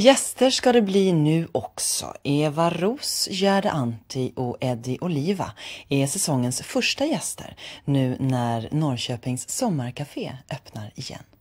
Gäster ska det bli nu också. Eva Ros, Gerde Antti och Eddie Oliva är säsongens första gäster nu när Norrköpings sommarkafé öppnar igen.